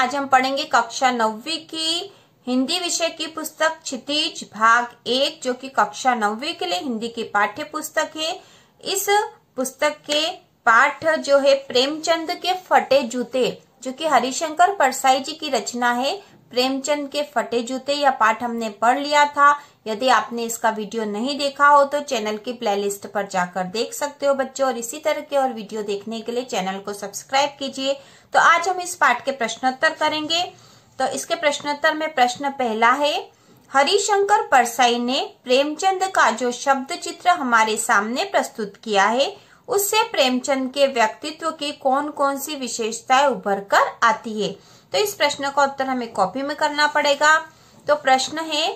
आज हम पढ़ेंगे कक्षा नौवीं की हिंदी विषय की पुस्तक क्षितिज भाग एक जो कि कक्षा नौवीं के लिए हिंदी की पाठ्य पुस्तक है इस पुस्तक के पाठ जो है प्रेमचंद के फटे जूते जो कि हरिशंकर परसाई जी की रचना है प्रेमचंद के फटे जूते यह पाठ हमने पढ़ लिया था यदि आपने इसका वीडियो नहीं देखा हो तो चैनल की प्लेलिस्ट पर जाकर देख सकते हो बच्चों और इसी तरह के और वीडियो देखने के लिए चैनल को सब्सक्राइब कीजिए तो आज हम इस पाठ के प्रश्नोत्तर करेंगे तो इसके प्रश्नोत्तर में प्रश्न पहला है हरिशंकर परसाई ने प्रेमचंद का जो शब्द चित्र हमारे सामने प्रस्तुत किया है उससे प्रेमचंद के व्यक्तित्व की कौन कौन सी विशेषताएं उभर कर आती है तो इस प्रश्न का उत्तर हमें कॉपी में करना पड़ेगा तो प्रश्न है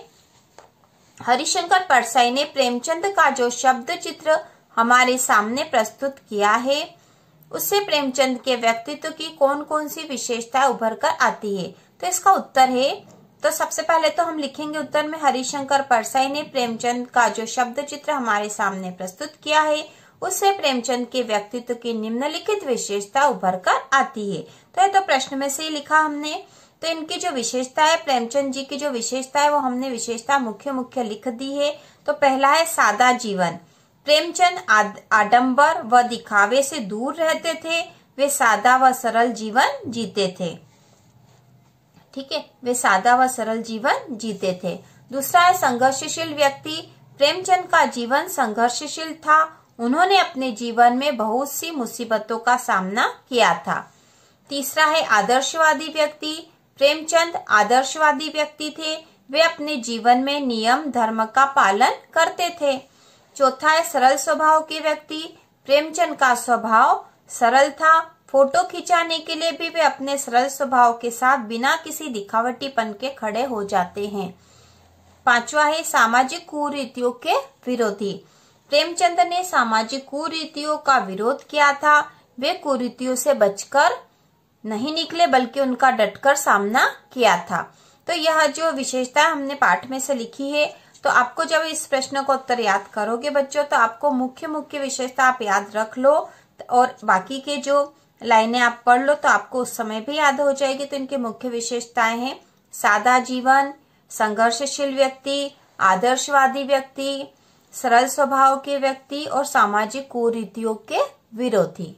हरिशंकर परसाई ने प्रेमचंद का जो शब्द चित्र हमारे सामने प्रस्तुत किया है उससे प्रेमचंद के व्यक्तित्व की कौन कौन सी विशेषता उभर कर आती है तो इसका उत्तर है तो सबसे पहले तो हम लिखेंगे उत्तर में हरिशंकर परसाई ने प्रेमचंद का जो शब्द चित्र हमारे सामने प्रस्तुत किया है उससे प्रेमचंद के व्यक्तित्व की निम्नलिखित विशेषता उभर कर आती है तो ये तो प्रश्न में से ही लिखा हमने तो इनकी जो विशेषता है प्रेमचंद जी की जो विशेषता है वो हमने विशेषता मुख्य मुख्य लिख दी है तो पहला है सादा जीवन प्रेमचंद आडंबर व दिखावे से दूर रहते थे वे सादा व सरल जीवन जीते थे ठीक है वे सादा व सरल जीवन जीते थे दूसरा है संघर्षशील व्यक्ति प्रेमचंद का जीवन संघर्षशील था उन्होंने अपने जीवन में बहुत सी मुसीबतों का सामना किया था तीसरा है आदर्शवादी व्यक्ति प्रेमचंद आदर्शवादी व्यक्ति थे वे अपने जीवन में नियम धर्म का पालन करते थे चौथा है सरल स्वभाव के व्यक्ति प्रेमचंद का स्वभाव सरल था फोटो खिंचाने के लिए भी वे अपने सरल स्वभाव के साथ बिना किसी दिखावटीपन के खड़े हो जाते हैं पांचवा है सामाजिक कुरीतियों के विरोधी प्रेमचंद ने सामाजिक कुरीतियों का विरोध किया था वे कुरीतियों से बचकर नहीं निकले बल्कि उनका डटकर सामना किया था तो यह जो विशेषता हमने पाठ में से लिखी है तो आपको जब इस प्रश्न का उत्तर याद करोगे बच्चों तो आपको मुख्य मुख्य विशेषता आप याद रख लो और बाकी के जो लाइनें आप पढ़ लो तो आपको उस समय भी याद हो जाएगी तो इनकी मुख्य विशेषताएं हैं सादा जीवन संघर्षशील व्यक्ति आदर्शवादी व्यक्ति सरल स्वभाव के व्यक्ति और सामाजिक कुरीतियों के विरोधी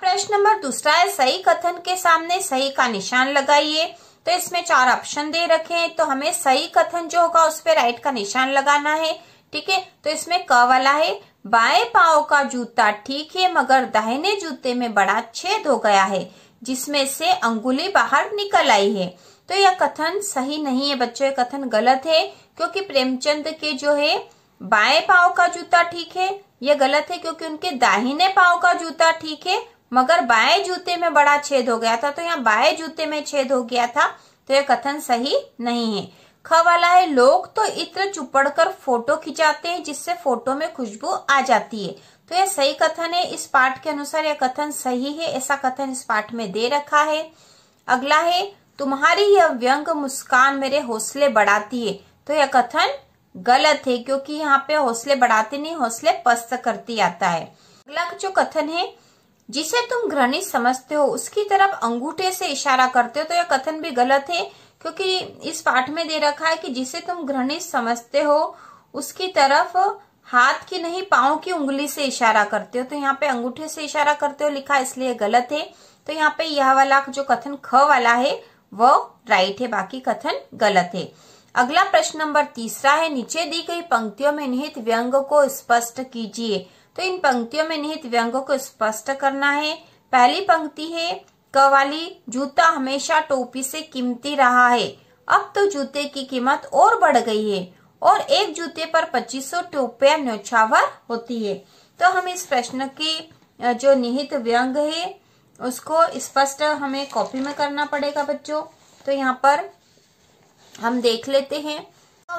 प्रश्न नंबर दूसरा है सही कथन के सामने सही का निशान लगाइए तो इसमें चार ऑप्शन दे रखे हैं तो हमें सही कथन जो होगा उस पर राइट का निशान लगाना है ठीक है तो इसमें क वाला है बाएं पाओ का जूता ठीक है मगर दाहिने जूते में बड़ा छेद हो गया है जिसमें से अंगुली बाहर निकल आई है तो यह कथन सही नहीं है बच्चों कथन गलत है क्योंकि प्रेमचंद के जो है बाएं पाओ का जूता ठीक है यह गलत है क्योंकि उनके दाहिने पाओ का जूता ठीक है मगर बाएं जूते में बड़ा छेद हो गया था तो यहाँ बाएं जूते में छेद हो गया था तो यह कथन सही नहीं है ख वाला है लोग तो इत्र चुपड़ कर फोटो खिंचाते हैं जिससे फोटो में खुशबू आ जाती है तो यह सही कथन है इस पाठ के अनुसार यह कथन सही है ऐसा कथन इस पाठ में दे रखा है अगला है तुम्हारी यह व्यंग मुस्कान मेरे हौसले बढ़ाती है तो यह कथन गलत है क्योंकि यहाँ पे हौसले बढ़ाते नहीं हौसले पस्त करती आता है अगला जो कथन है जिसे तुम घृणित समझते हो उसकी तरफ अंगूठे से इशारा करते हो तो यह कथन भी गलत है क्योंकि इस पाठ में दे रखा है कि जिसे तुम घृणित समझते हो उसकी तरफ हाथ की नहीं पाओ की उंगली से इशारा करते हो तो यहाँ पे अंगूठे से इशारा करते हो लिखा इसलिए गलत है तो यहाँ पे यह वाला जो कथन ख वाला है वो राइट है बाकी कथन गलत है अगला प्रश्न नंबर तीसरा है नीचे दी गई पंक्तियों में निहित व्यंग को स्पष्ट कीजिए तो इन पंक्तियों में निहित व्यंगों को स्पष्ट करना है पहली पंक्ति है कवाली जूता हमेशा टोपी से कीमती रहा है अब तो जूते की कीमत और बढ़ गई है और एक जूते पर 2500 टोपिया न्योछावर होती है तो हम इस प्रश्न की जो निहित व्यंग है उसको स्पष्ट हमें कॉपी में करना पड़ेगा बच्चों तो यहाँ पर हम देख लेते हैं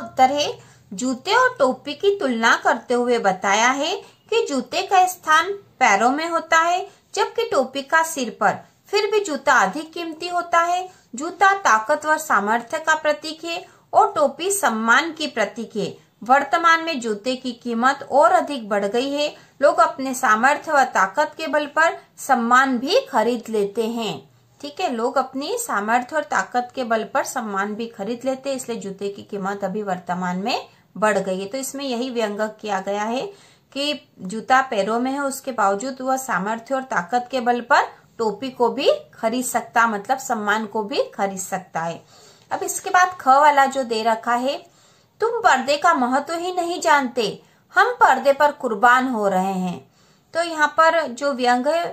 उत्तर है जूते और टोपी की तुलना करते हुए बताया है कि जूते का स्थान पैरों में होता है जबकि टोपी का सिर पर फिर भी जूता अधिक कीमती होता है जूता ताकतवर सामर्थ्य का प्रतीक है और टोपी सम्मान की प्रतीक है वर्तमान में जूते की कीमत और अधिक बढ़ गई है लोग अपने सामर्थ्य व ताकत के बल पर सम्मान भी खरीद लेते हैं ठीक है लोग अपनी सामर्थ्य और ताकत के बल पर सम्मान भी खरीद लेते हैं इसलिए जूते की कीमत अभी वर्तमान में बढ़ गई है तो इसमें यही व्यंग किया गया है कि जूता पैरों में है उसके बावजूद वह सामर्थ्य और ताकत के बल पर टोपी को भी खरीद सकता मतलब सम्मान को भी खरीद सकता है अब इसके बाद ख वाला जो दे रखा है तुम पर्दे का महत्व ही नहीं जानते हम पर्दे पर कुर्बान हो रहे हैं तो यहाँ पर जो व्यंग है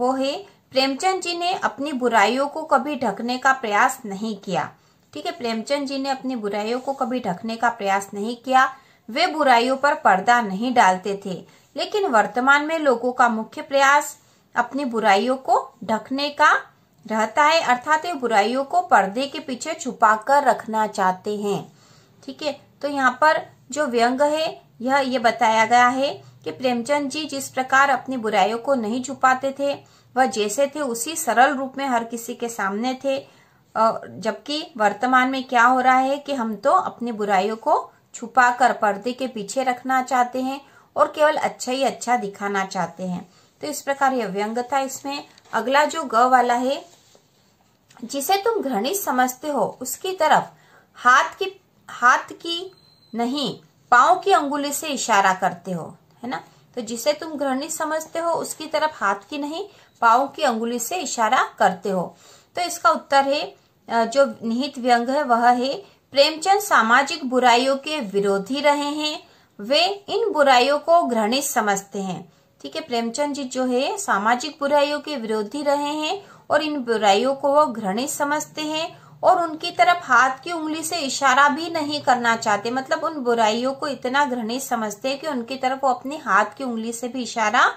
वो है प्रेमचंद जी ने अपनी बुराइयों को कभी ढकने का प्रयास नहीं किया ठीक है प्रेमचंद जी ने अपनी बुराइयों को कभी ढकने का प्रयास नहीं किया वे बुराइयों पर पर्दा नहीं डालते थे लेकिन वर्तमान में लोगों का मुख्य प्रयास अपनी बुराइयों को ढकने का रहता है अर्थात बुराइयों को पर्दे के पीछे छुपा कर रखना चाहते हैं ठीक है तो यहाँ पर जो व्यंग है यह ये बताया गया है कि प्रेमचंद जी जिस प्रकार अपनी बुराइयों को नहीं छुपाते थे वह जैसे थे उसी सरल रूप में हर किसी के सामने थे जबकि वर्तमान में क्या हो रहा है कि हम तो अपनी बुराइयों को छुपाकर पर्दे के पीछे रखना चाहते हैं और केवल अच्छा ही अच्छा दिखाना चाहते हैं तो इस प्रकार यह व्यंग था इसमें अगला जो ग वाला है जिसे तुम घृणित समझते हो उसकी तरफ हाथ की हाथ की नहीं पाओ की अंगुली से इशारा करते हो है ना तो जिसे तुम घृणित समझते हो उसकी तरफ हाथ की नहीं पाओ की अंगुली से इशारा करते हो तो इसका उत्तर है जो निहित व्यंग है वह है प्रेमचंद सामाजिक बुराइयों के विरोधी रहे हैं वे इन बुराइयों को घृणित समझते हैं ठीक है प्रेमचंद जी जो है सामाजिक बुराइयों के विरोधी रहे हैं और इन बुराइयों को वो घृणित समझते हैं और उनकी तरफ हाथ की उंगली से इशारा भी नहीं करना चाहते मतलब उन बुराइयों को इतना घृणित समझते हैं कि उनकी तरफ वो अपने हाथ की उंगली से भी इशारा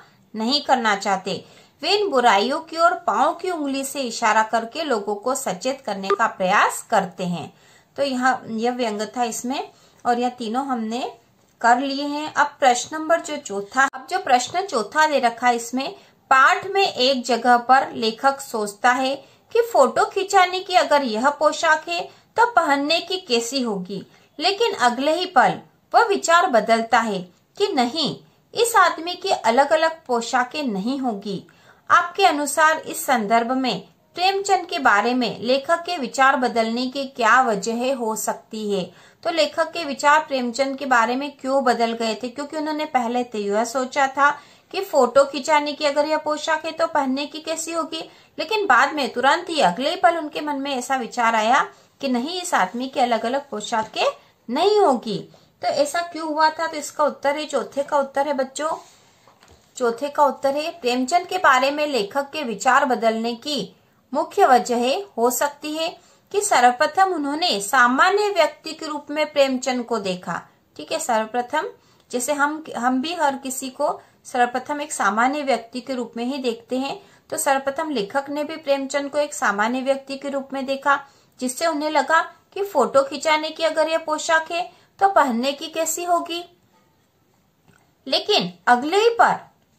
नहीं करना चाहते वे इन बुराइयों की ओर पाओ की उंगली से इशारा करके लोगों को सचेत करने का प्रयास करते हैं तो यहाँ यह व्यंग था इसमें और यह तीनों हमने कर लिए हैं अब प्रश्न नंबर जो चौथा अब जो प्रश्न चौथा दे रखा है इसमें पाठ में एक जगह पर लेखक सोचता है कि फोटो खिंचाने की अगर यह पोशाक है तो पहनने की कैसी होगी लेकिन अगले ही पल वह विचार बदलता है कि नहीं इस आदमी की अलग अलग पोशाकें नहीं होगी आपके अनुसार इस संदर्भ में प्रेमचंद के बारे में लेखक के विचार बदलने के क्या वजह हो सकती है तो लेखक के विचार प्रेमचंद के बारे में क्यों बदल गए थे क्योंकि उन्होंने पहले तो यह सोचा था कि फोटो खिंचाने की अगर यह पोशाक है तो पहनने की कैसी होगी लेकिन बाद में तुरंत ही अगले पल उनके मन में ऐसा विचार आया कि नहीं इस आदमी की अलग अलग पोशाकें नहीं होगी तो ऐसा क्यों हुआ था तो इसका उत्तर है चौथे का उत्तर है बच्चों चौथे का उत्तर है प्रेमचंद के बारे में लेखक के विचार बदलने की मुख्य वजह हो सकती है कि सर्वप्रथम उन्होंने सामान्य व्यक्ति के रूप में प्रेमचंद को देखा ठीक है सर्वप्रथम जैसे हम हम भी हर किसी को सर्वप्रथम एक सामान्य व्यक्ति के रूप में ही देखते हैं तो सर्वप्रथम लेखक ने भी प्रेमचंद को एक सामान्य व्यक्ति के रूप में देखा जिससे उन्हें लगा कि फोटो खिंचाने की अगर यह पोशाक है तो पहनने की कैसी होगी लेकिन अगले ही पर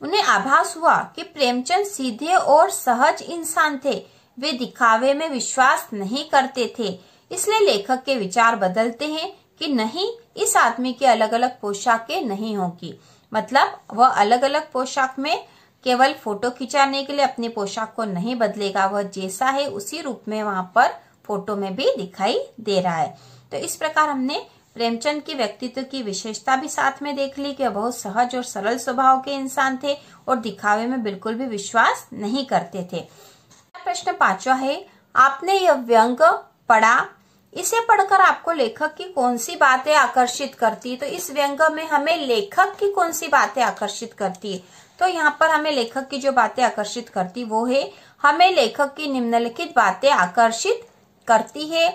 उन्हें आभास हुआ कि प्रेमचंद सीधे और सहज इंसान थे वे दिखावे में विश्वास नहीं करते थे इसलिए लेखक के विचार बदलते हैं कि नहीं इस आदमी की अलग अलग पोशाकें नहीं होगी मतलब वह अलग अलग पोशाक में केवल फोटो खिंचाने के लिए अपनी पोशाक को नहीं बदलेगा वह जैसा है उसी रूप में वहां पर फोटो में भी दिखाई दे रहा है तो इस प्रकार हमने प्रेमचंद के व्यक्तित्व की विशेषता भी साथ में देख ली कि वह बहुत सहज और सरल स्वभाव के इंसान थे और दिखावे में बिल्कुल भी विश्वास नहीं करते थे प्रश्न पांचवा है आपने यह व्यंग पढ़ा इसे पढ़कर आपको लेखक की कौन सी बातें आकर्षित करती है तो इस व्यंग में हमें लेखक की कौन सी बातें आकर्षित करती है तो यहाँ पर हमें लेखक की जो बातें आकर्षित करती वो है हमें लेखक की निम्नलिखित बातें आकर्षित करती है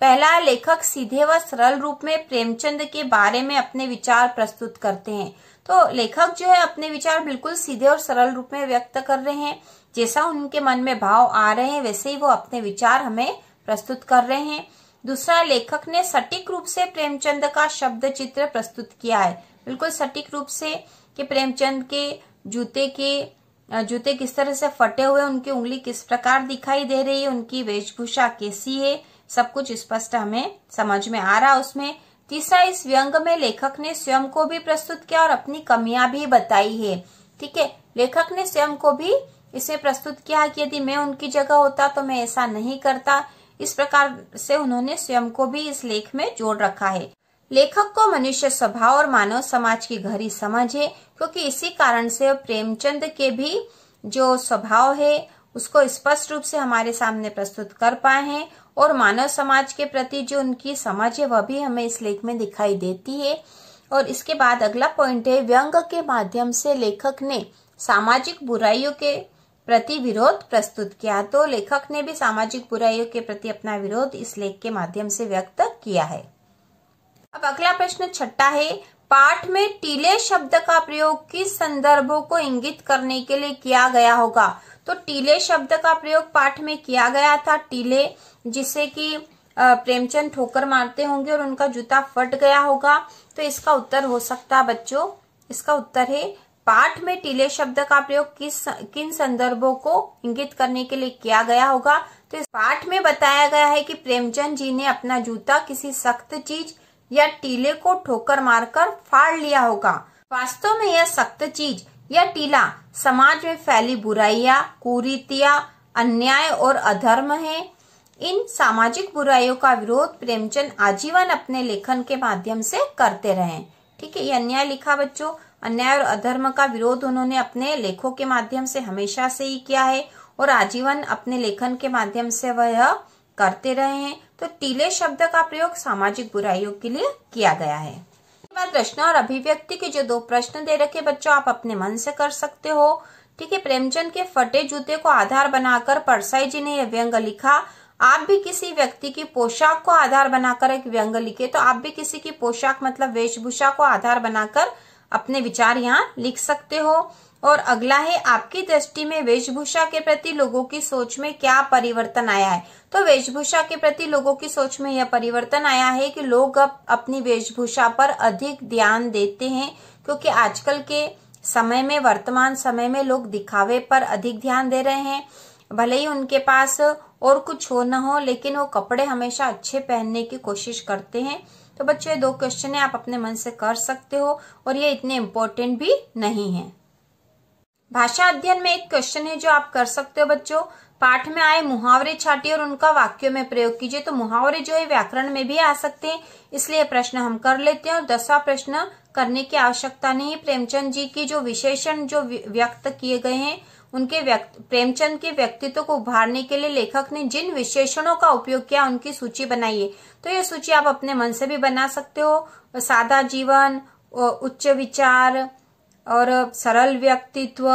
पहला लेखक सीधे व सरल रूप में प्रेमचंद के बारे में अपने विचार प्रस्तुत करते हैं तो लेखक जो है अपने विचार बिल्कुल सीधे और सरल रूप में व्यक्त कर रहे हैं जैसा उनके मन में भाव आ रहे हैं वैसे ही वो अपने विचार हमें प्रस्तुत कर रहे हैं दूसरा लेखक ने सटीक रूप से प्रेमचंद का शब्द चित्र प्रस्तुत किया है बिल्कुल सटीक रूप से कि प्रेमचंद के जूते के जूते किस तरह से फटे हुए उनकी उंगली किस प्रकार दिखाई दे रही है उनकी वेशभूषा कैसी है सब कुछ स्पष्ट हमें समझ में आ रहा उसमें तीसरा इस व्यंग में लेखक ने स्वयं को भी प्रस्तुत किया और अपनी कमियां भी बताई है ठीक है लेखक ने स्वयं को भी इसे प्रस्तुत किया कि यदि मैं उनकी जगह होता तो मैं ऐसा नहीं करता इस प्रकार से उन्होंने स्वयं को भी इस लेख में जोड़ रखा है लेखक को मनुष्य स्वभाव और मानव समाज की गहरी समझ है क्योंकि इसी कारण से प्रेमचंद के भी जो स्वभाव है उसको स्पष्ट रूप से हमारे सामने प्रस्तुत कर पाए हैं और मानव समाज के प्रति जो उनकी समझ है वह भी हमें इस लेख में दिखाई देती है और इसके बाद अगला पॉइंट है व्यंग के माध्यम से लेखक ने सामाजिक बुराइयों के प्रति विरोध प्रस्तुत किया तो लेखक ने भी सामाजिक बुराइयों के प्रति अपना विरोध इस लेख के माध्यम से व्यक्त किया है अब अगला प्रश्न छठा है पाठ में टीले शब्द का प्रयोग किस संदर्भों को इंगित करने के लिए किया गया होगा तो टीले शब्द का प्रयोग पाठ में किया गया था टीले जिससे कि प्रेमचंद ठोकर मारते होंगे और उनका जूता फट गया होगा तो इसका उत्तर हो सकता बच्चों इसका उत्तर है पाठ में टीले शब्द का प्रयोग किस किन संदर्भों को इंगित करने के लिए किया गया होगा तो इस पाठ में बताया गया है कि प्रेमचंद जी ने अपना जूता किसी सख्त चीज या टीले को ठोकर मारकर फाड़ लिया होगा वास्तव में यह सख्त चीज या टीला समाज में फैली बुराइयां कुरीतियां अन्याय और अधर्म है इन सामाजिक बुराइयों का विरोध प्रेमचंद आजीवन अपने लेखन के माध्यम से करते रहे ठीक है ये अन्याय लिखा बच्चों अन्याय और अधर्म का विरोध उन्होंने अपने लेखों के माध्यम से हमेशा से ही किया है और आजीवन अपने लेखन के माध्यम से वह करते रहे हैं तो टीले शब्द का प्रयोग सामाजिक बुराइयों के लिए किया गया है प्रश्न और अभिव्यक्ति के जो दो प्रश्न दे रखे बच्चों आप अपने मन से कर सकते हो ठीक है प्रेमचंद के फटे जूते को आधार बनाकर परसाई जी ने यह व्यंग लिखा आप भी किसी व्यक्ति की पोशाक को आधार बनाकर एक व्यंग लिखे तो आप भी किसी की पोशाक मतलब वेशभूषा को आधार बनाकर अपने विचार यहाँ लिख सकते हो और अगला है आपकी दृष्टि में वेशभूषा के प्रति लोगों की सोच में क्या परिवर्तन आया है तो वेशभूषा के प्रति लोगों की सोच में यह परिवर्तन आया है कि लोग अब अपनी वेशभूषा पर अधिक ध्यान देते हैं क्योंकि आजकल के समय में वर्तमान समय में लोग दिखावे पर अधिक ध्यान दे रहे हैं भले ही उनके पास और कुछ हो न हो लेकिन वो कपड़े हमेशा अच्छे पहनने की कोशिश करते हैं तो बच्चों ये दो क्वेश्चन है आप अपने मन से कर सकते हो और ये इतने इम्पोर्टेंट भी नहीं है भाषा अध्ययन में एक क्वेश्चन है जो आप कर सकते हो बच्चों पाठ में आए मुहावरे छाटिए और उनका वाक्यों में प्रयोग कीजिए तो मुहावरे जो है व्याकरण में भी आ सकते हैं इसलिए प्रश्न हम कर लेते हैं और दसवा प्रश्न करने की आवश्यकता नहीं प्रेमचंद जी की जो विशेषण जो व्यक्त किए गए हैं उनके प्रेमचंद के व्यक्तित्व को उभारने के लिए लेखक ने जिन विशेषणों का उपयोग किया उनकी सूची बनाइए तो यह सूची आप अपने मन से भी बना सकते हो सादा जीवन उच्च विचार और सरल व्यक्तित्व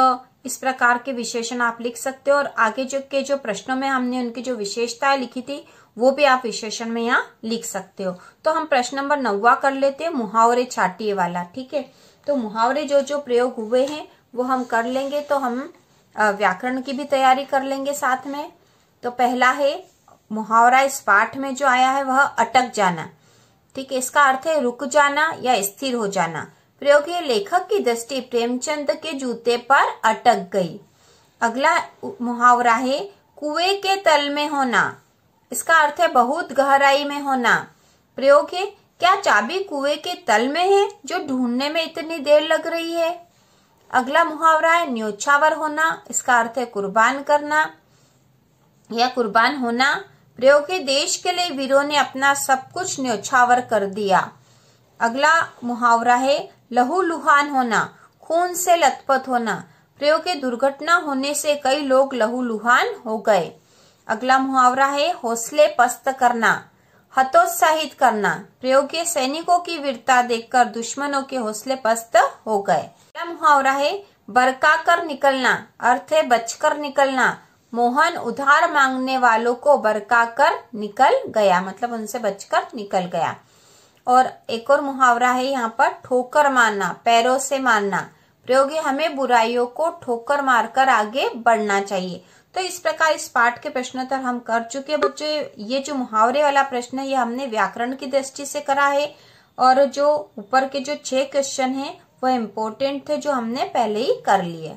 इस प्रकार के विशेषण आप लिख सकते हो और आगे जो के जो प्रश्नों में हमने उनकी जो विशेषताएं लिखी थी वो भी आप विशेषण में यहाँ लिख सकते हो तो हम प्रश्न नंबर नौवा कर लेते हैं मुहावरे छाटिए वाला ठीक है तो मुहावरे जो जो प्रयोग हुए हैं वो हम कर लेंगे तो हम व्याकरण की भी तैयारी कर लेंगे साथ में तो पहला है मुहावरा इस पाठ में जो आया है वह अटक जाना ठीक है इसका अर्थ है रुक जाना या स्थिर हो जाना प्रयोग है लेखक की दृष्टि प्रेमचंद के जूते पर अटक गई अगला मुहावरा है कुएं के तल में होना इसका अर्थ है बहुत गहराई में होना प्रयोग है क्या चाबी कुएं के तल में है जो ढूंढने में इतनी देर लग रही है अगला मुहावरा है न्योछावर होना इसका अर्थ है कुर्बान करना या कुर्बान होना प्रयोग के देश के लिए वीरों ने अपना सब कुछ न्योछावर कर दिया अगला मुहावरा है लहू लुहान होना खून से लथपथ होना प्रयोग के दुर्घटना होने से कई लोग लहू लुहान हो गए अगला मुहावरा है हौसले पस्त करना हतोत्साहित करना प्रयोग के सैनिकों की वीरता देखकर दुश्मनों के हौसले पस्त हो गए पहला मुहावरा है बरका कर निकलना अर्थ है बचकर निकलना मोहन उधार मांगने वालों को बरका कर निकल गया मतलब उनसे बचकर निकल गया और एक और मुहावरा है यहाँ पर ठोकर मारना पैरों से मारना प्रयोग हमें बुराइयों को ठोकर मारकर आगे बढ़ना चाहिए तो इस प्रकार इस पाठ के प्रश्नोत्तर हम कर चुके हैं बच्चों ये जो मुहावरे वाला प्रश्न है ये हमने व्याकरण की दृष्टि से करा है और जो ऊपर के जो छह क्वेश्चन हैं वो इम्पोर्टेंट थे जो हमने पहले ही कर लिए